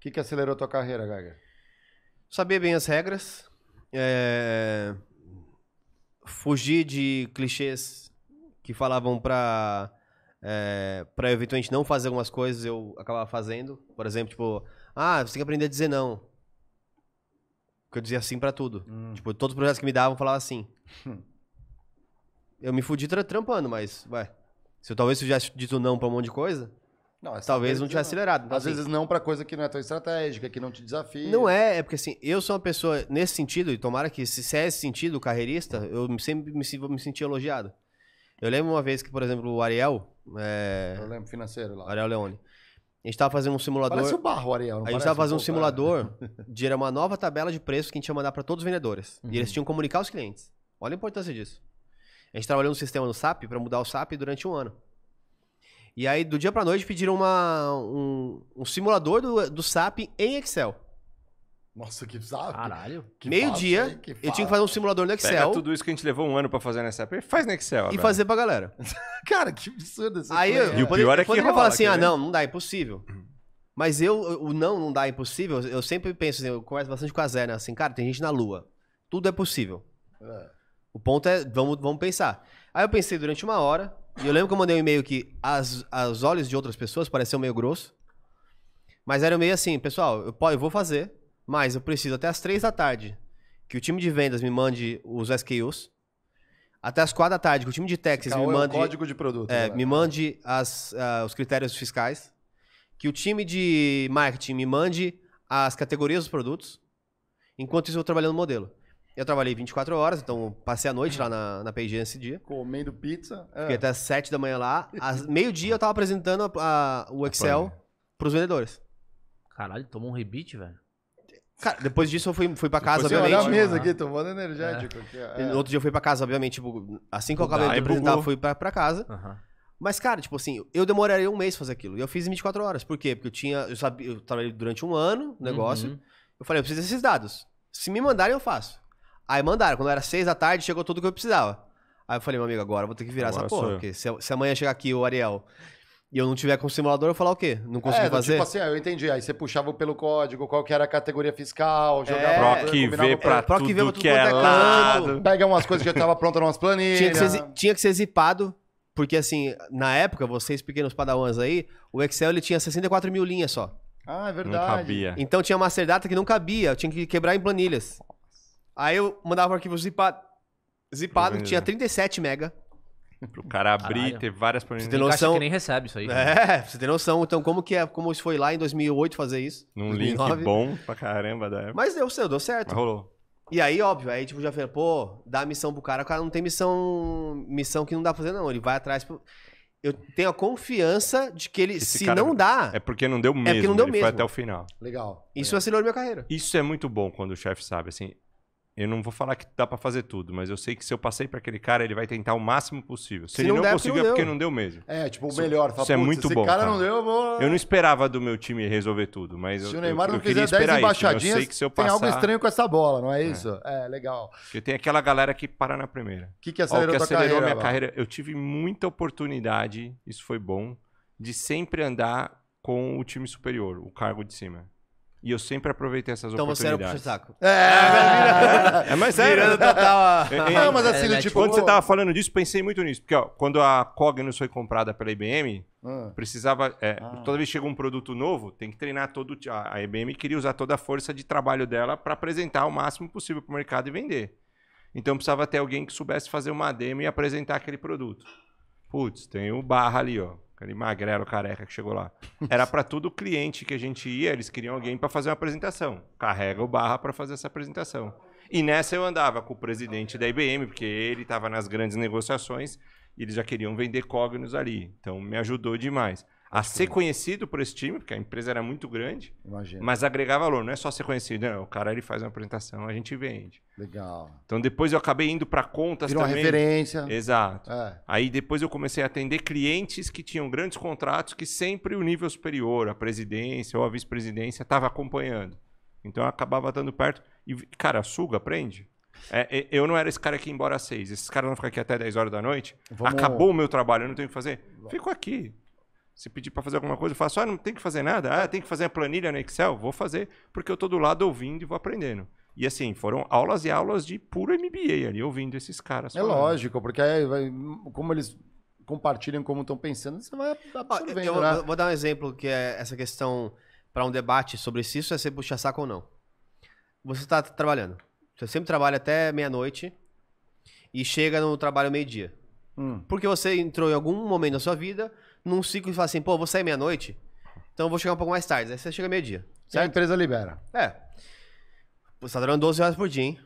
O que, que acelerou a tua carreira, Gaga? Saber bem as regras, é... fugir de clichês que falavam pra, é... eventualmente não fazer algumas coisas, eu acabava fazendo. Por exemplo, tipo, ah, você tem que aprender a dizer não. Porque eu dizia sim pra tudo. Hum. Tipo, todos os projetos que me davam, falavam falava assim. eu me fudi trampando, mas, vai. Se eu talvez tivesse dito não pra um monte de coisa, não, é talvez não tivesse acelerado. Às assim, vezes não para coisa que não é tão estratégica, que não te desafia. Não é, é porque assim, eu sou uma pessoa nesse sentido, e tomara que se é esse sentido, carreirista, eu sempre me, vou me senti elogiado. Eu lembro uma vez que, por exemplo, o Ariel. É... Eu lembro, financeiro lá. Ariel Leone. A gente tava fazendo um simulador. Parece o barro, Ariel. a gente tava fazendo um é. simulador de uma nova tabela de preço que a gente ia mandar para todos os vendedores. Uhum. E eles uhum. tinham que comunicar aos clientes. Olha a importância disso. A gente trabalhou no sistema no SAP para mudar o SAP durante um ano. E aí, do dia pra noite, pediram uma, um, um simulador do, do SAP em Excel. Nossa, que sabe? Caralho. Meio-dia, eu tinha que fazer um simulador no Excel. Pega tudo isso que a gente levou um ano pra fazer no SAP, faz no Excel. E fazer pra galera. Cara, que absurdo essa Aí, E o pior é que eu rola, falar assim: ah, não, não dá, é impossível. Mas eu, o não, não dá, é impossível. Eu sempre penso assim, eu converso bastante com a Zé, né? Assim, cara, tem gente na lua. Tudo é possível. É. O ponto é, vamos, vamos pensar. Aí eu pensei durante uma hora, e eu lembro que eu mandei um e-mail que as, as olhos de outras pessoas pareceu meio grosso. Mas era meio assim, pessoal, eu, eu vou fazer, mas eu preciso até as três da tarde que o time de vendas me mande os SKUs. Até as quatro da tarde, que o time de taxas me mande. É o código de produto. É, me mande as, uh, os critérios fiscais. Que o time de marketing me mande as categorias dos produtos. Enquanto isso, eu vou trabalhando no modelo. Eu trabalhei 24 horas, então passei a noite lá na, na PG nesse dia. Comendo pizza. É. Fiquei é. até 7 da manhã lá. Às meio-dia eu tava apresentando a, a, o Excel pros vendedores. Caralho, tomou um rebite, velho. Cara, depois disso eu fui, fui pra casa, depois obviamente. Olha mesa aqui, tomando energético. É. é. Outro dia eu fui pra casa, obviamente. Tipo, assim que eu acabei de apresentar, fui pra, pra casa. Uhum. Mas, cara, tipo assim, eu demoraria um mês fazer aquilo. E eu fiz em 24 horas. Por quê? Porque eu tinha. Eu, sabia, eu trabalhei durante um ano no negócio. Uhum. Eu falei, eu preciso desses dados. Se me mandarem, eu faço. Aí mandaram, quando era seis da tarde, chegou tudo que eu precisava. Aí eu falei, meu amigo, agora vou ter que virar agora essa porra. Porque se, se, amanhã chegar aqui o Ariel e eu não tiver com o simulador, eu vou falar o quê? Não consigo é, fazer? Tipo assim, ah, eu entendi. Aí você puxava pelo código, qual que era a categoria fiscal, é. jogava... É, Proc V pra é, tudo, tudo que é, é lado. Pega umas coisas que já tava pronta umas planilhas. Tinha que, ser, tinha que ser zipado, porque assim, na época, vocês pequenos padawans aí, o Excel ele tinha 64 mil linhas só. Ah, é verdade. Não cabia. Então tinha master data que não cabia, eu tinha que quebrar em planilhas. Aí eu mandava um arquivo zipado zipado, que tinha 37 mega. Pro cara abrir Caralho. ter várias Você tem noção? que nem recebe isso aí. É, pra você tem noção. Então, como que é, como isso foi lá em 2008 fazer isso? num link bom pra caramba da época. Mas deu, seu, deu certo. Mas rolou. E aí, óbvio, aí tipo, já falei, pô, dá missão pro cara, o cara não tem missão, missão que não dá pra fazer, não. Ele vai atrás. pro- Eu tenho a confiança de que ele, Esse se cara- não dá, É porque não deu mesmo. É porque não deu ele foi até o final. Legal. É. isso acelerou minha carreira. Isso é muito bom quando o chefe sabe, assim eu não vou falar que dá para fazer tudo, mas eu sei que se eu passei para aquele cara, ele vai tentar o máximo possível. Se, se ele não, não conseguiu, é porque não deu mesmo. É, tipo, o melhor. Fala, isso é muito bom. Se cara não deu, eu vou... Eu não esperava do meu time resolver tudo, mas se eu, o Neymar eu, não 10 embaixadinhas, eu sei que se eu passar... tem algo estranho com essa bola, não é, é. isso? É, é legal. Porque tem aquela galera que para na primeira. O que, que acelerou, Ó, que acelerou carreira, minha lá. carreira? Eu tive muita oportunidade, isso foi bom, de sempre andar com o time superior, o cargo de cima. E eu sempre aproveitei essas então oportunidades. Então você era puxa-saco. É, é, mas é. Virando Não, mas assim, é, tipo... Quando você tava falando disso, pensei muito nisso. Porque ó, quando a Cognos foi comprada pela IBM, ah. precisava... É, ah. Toda vez que chega um produto novo, tem que treinar todo... A, a IBM queria usar toda a força de trabalho dela para apresentar o máximo possível para o mercado e vender. Então precisava ter alguém que soubesse fazer uma demo e apresentar aquele produto. Putz, tem o Barra ali, ó aquele magrelo careca que chegou lá. Era para todo cliente que a gente ia, eles queriam alguém para fazer uma apresentação. Carrega o barra para fazer essa apresentação. E nessa eu andava com o presidente da IBM, porque ele estava nas grandes negociações e eles já queriam vender Cognos ali. Então me ajudou demais a ser conhecido por esse time, porque a empresa era muito grande, Imagina. mas agregar valor, não é só ser conhecido, não, o cara ele faz uma apresentação, a gente vende. Legal. Então depois eu acabei indo para contas Virou também. Uma referência. Exato. É. Aí depois eu comecei a atender clientes que tinham grandes contratos que sempre o nível superior, a presidência ou a vice-presidência estava acompanhando. Então eu acabava dando perto e cara, suga, aprende. É, é, eu não era esse cara que embora às seis. Esses caras vão ficar aqui até 10 horas da noite. Vamos... Acabou o meu trabalho, eu não tenho o que fazer. Fico aqui. Se pedir para fazer alguma coisa, eu faço, ah, não tem que fazer nada, ah, tem que fazer a planilha no Excel, vou fazer, porque eu estou do lado ouvindo e vou aprendendo. E assim, foram aulas e aulas de puro MBA ali, ouvindo esses caras. É lógico, porque aí, como eles compartilham como estão pensando, você vai absorvendo, eu, né? Vou dar um exemplo que é essa questão para um debate sobre se isso é ser puxa saco ou não. Você está trabalhando. Você sempre trabalha até meia-noite e chega no trabalho meio-dia. Hum. Porque você entrou em algum momento da sua vida num ciclo e fala assim, pô, vou sair meia-noite, então vou chegar um pouco mais tarde. Aí você chega meio-dia. A empresa libera. É. Você tá durando 12 horas por dia, hein?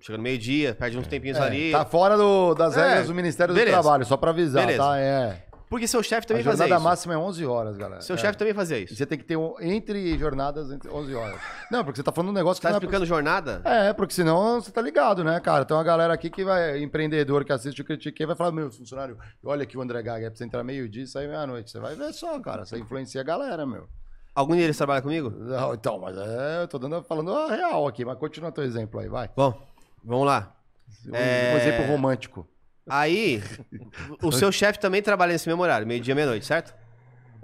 Chega no meio-dia, perde uns é. tempinhos é, ali. Tá fora do, das é. regras é, do Ministério beleza. do Trabalho, só pra avisar, beleza. tá? É. Porque seu chefe também fazia isso. A jornada máxima é 11 horas, galera. Seu é. chefe também fazia isso. Você tem que ter um, entre jornadas entre 11 horas. Não, porque você tá falando um negócio que tá não é explicando é pra... jornada? É, porque senão você tá ligado, né, cara? Tem então uma galera aqui que vai, empreendedor que assiste o Critiquei, vai falar, meu funcionário, olha aqui o André Gaga, é pra você entrar meio-dia e sair meia-noite. Você vai ver só, cara. Você influencia a galera, meu. Algum deles trabalha comigo? Não, então, mas é, eu tô dando, falando a real aqui, mas continua teu exemplo aí, vai. Bom, vamos lá. Um, é... um exemplo é, romântico. Aí, o seu chefe também trabalha nesse mesmo horário, meio-dia, meia-noite, certo?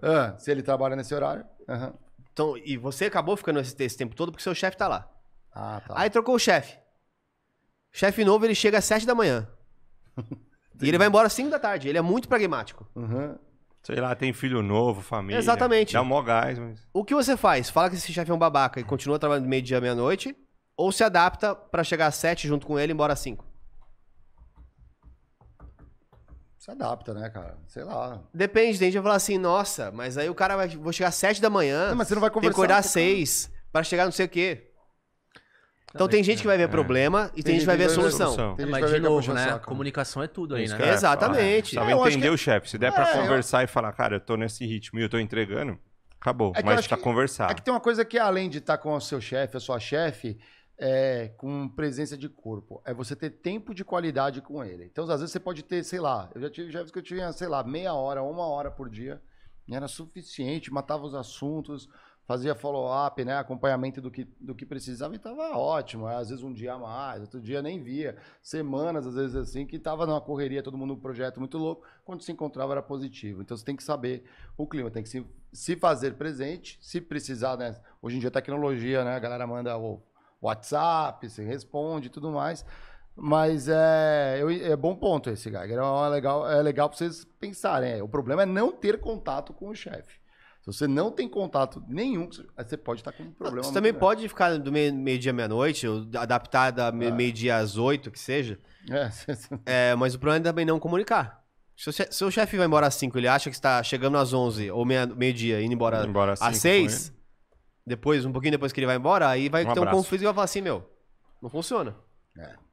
Ah, se ele trabalha nesse horário. Uhum. Então, e você acabou ficando esse, esse tempo todo porque seu chefe tá lá. Ah, tá. Aí trocou o chefe. Chefe novo, ele chega às 7 da manhã. e ele vai embora às 5 da tarde. Ele é muito pragmático. Uhum. Sei lá, tem filho novo, família. Exatamente. Dá mó gás, mas... O que você faz? Fala que esse chefe é um babaca e continua trabalhando meio-dia, meia-noite? Ou se adapta para chegar às 7 junto com ele e embora às 5? se adapta, né, cara? Sei lá. Depende, tem gente que vai falar assim, nossa, mas aí o cara vai vou chegar às 7 da manhã. Não, mas você não vai conversar. Tem que acordar às 6 para né? chegar não sei o quê. Então é, tem gente é, que vai ver é. problema e tem, tem gente que vai ver a solução. solução. É, mas de novo, né? Saco. Comunicação é tudo aí, né? É, Exatamente. Sabe entender que... o chefe. Se der pra conversar eu... e falar, cara, eu tô nesse ritmo e eu tô entregando, acabou. mas tá que... conversado. É que tem uma coisa que além de estar tá com o seu chefe, a sua chefe, é, com presença de corpo. É você ter tempo de qualidade com ele. Então, às vezes, você pode ter, sei lá, eu já tive já que eu tinha, sei lá, meia hora, uma hora por dia. E era suficiente, matava os assuntos, fazia follow-up, né? Acompanhamento do que, do que precisava e tava ótimo. Às vezes um dia a mais, outro dia nem via. Semanas, às vezes assim, que tava numa correria, todo mundo no projeto muito louco. Quando se encontrava era positivo. Então você tem que saber o clima, tem que se, se fazer presente, se precisar, né? Hoje em dia tecnologia, né? A galera manda o WhatsApp, você responde e tudo mais. Mas é, eu, é bom ponto esse, Geiger. É legal, é legal para vocês pensarem. É, o problema é não ter contato com o chefe. Se você não tem contato nenhum, você pode estar tá com um problema. Você também pode ficar do meio-dia à meia-noite, adaptar da é. meio-dia às oito, que seja. É. é. mas o problema é também não comunicar. Se o, chefe, vai embora às 5, ele acha que está chegando às 11 ou meio-dia, indo embora, indo embora às 6, depois, um pouquinho depois que ele vai embora, aí vai um ter abraço. um conflito e vai falar assim, meu, não funciona. É.